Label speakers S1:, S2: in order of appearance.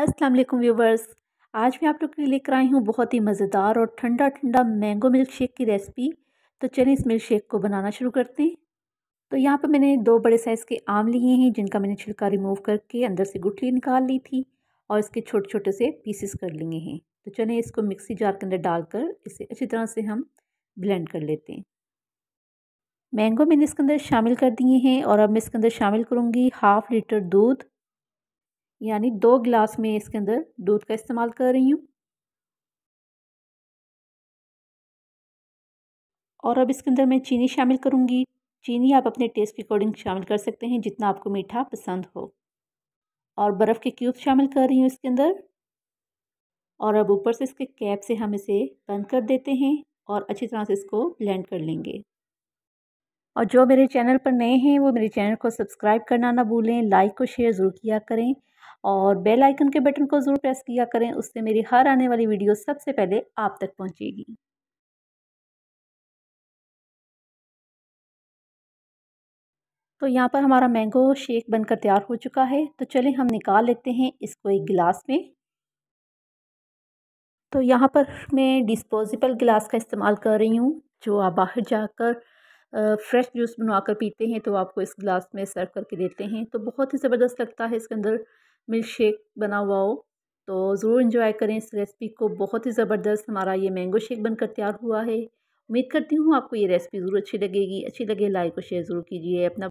S1: अस्सलाम वालेकुम व्यूवर्स आज मैं आप लोग के लिए लेकर आई हूँ बहुत ही मज़ेदार और ठंडा ठंडा मैंगो मिल्क शेक की रेसिपी तो चलिए इस मिल्क शेक को बनाना शुरू करते हैं तो यहाँ पर मैंने दो बड़े साइज़ के आम लिए हैं जिनका मैंने छिलका रिमूव करके अंदर से गुठली निकाल ली थी और इसके छोटे छोटे से पीसेस कर लिए हैं तो चलिए इसको मिक्सी जार के अंदर डालकर इसे अच्छी तरह से हम ब्लेंड कर लेते हैं मैंगो मैंने इसके अंदर शामिल कर दिए हैं और अब मैं इसके अंदर शामिल करूँगी हाफ़ लीटर दूध यानी
S2: दो गिलास में इसके अंदर दूध का इस्तेमाल कर रही हूँ और अब इसके अंदर मैं चीनी शामिल करूँगी चीनी आप
S1: अपने टेस्ट के अकॉर्डिंग शामिल कर सकते हैं जितना आपको मीठा पसंद हो और बर्फ़ के क्यूब शामिल कर रही हूँ इसके अंदर और अब ऊपर से इसके कैप से हम इसे बंद कर देते हैं और अच्छी तरह से इसको ब्लेंड कर लेंगे और जो मेरे चैनल पर नए हैं वो मेरे चैनल को सब्सक्राइब करना ना भूलें लाइक और शेयर ज़रूर किया करें और
S2: बेल आइकन के बटन को ज़रूर प्रेस किया करें उससे मेरी हर आने वाली वीडियो सबसे पहले आप तक पहुँचेगी तो यहाँ पर हमारा मैंगो शेक बनकर तैयार हो चुका है तो चलें हम निकाल लेते हैं
S1: इसको एक गिलास में तो यहाँ पर मैं डिस्पोजेबल गिलास का इस्तेमाल कर रही हूँ जो आप बाहर जाकर फ्रेश जूस बनवा कर पीते हैं तो आपको इस गिलास में सर्व करके देते हैं तो बहुत ही ज़बरदस्त लगता है इसके अंदर मिल्क शेक बना हुआ हो तो ज़रूर इंजॉय करें इस रेसिपी को बहुत ही ज़बरदस्त हमारा ये मैंगो शेक
S2: बनकर तैयार हुआ है उम्मीद करती हूँ आपको ये रेसिपी ज़रूर अच्छी लगेगी अच्छी लगे लाइक और शेयर ज़रूर कीजिए अपना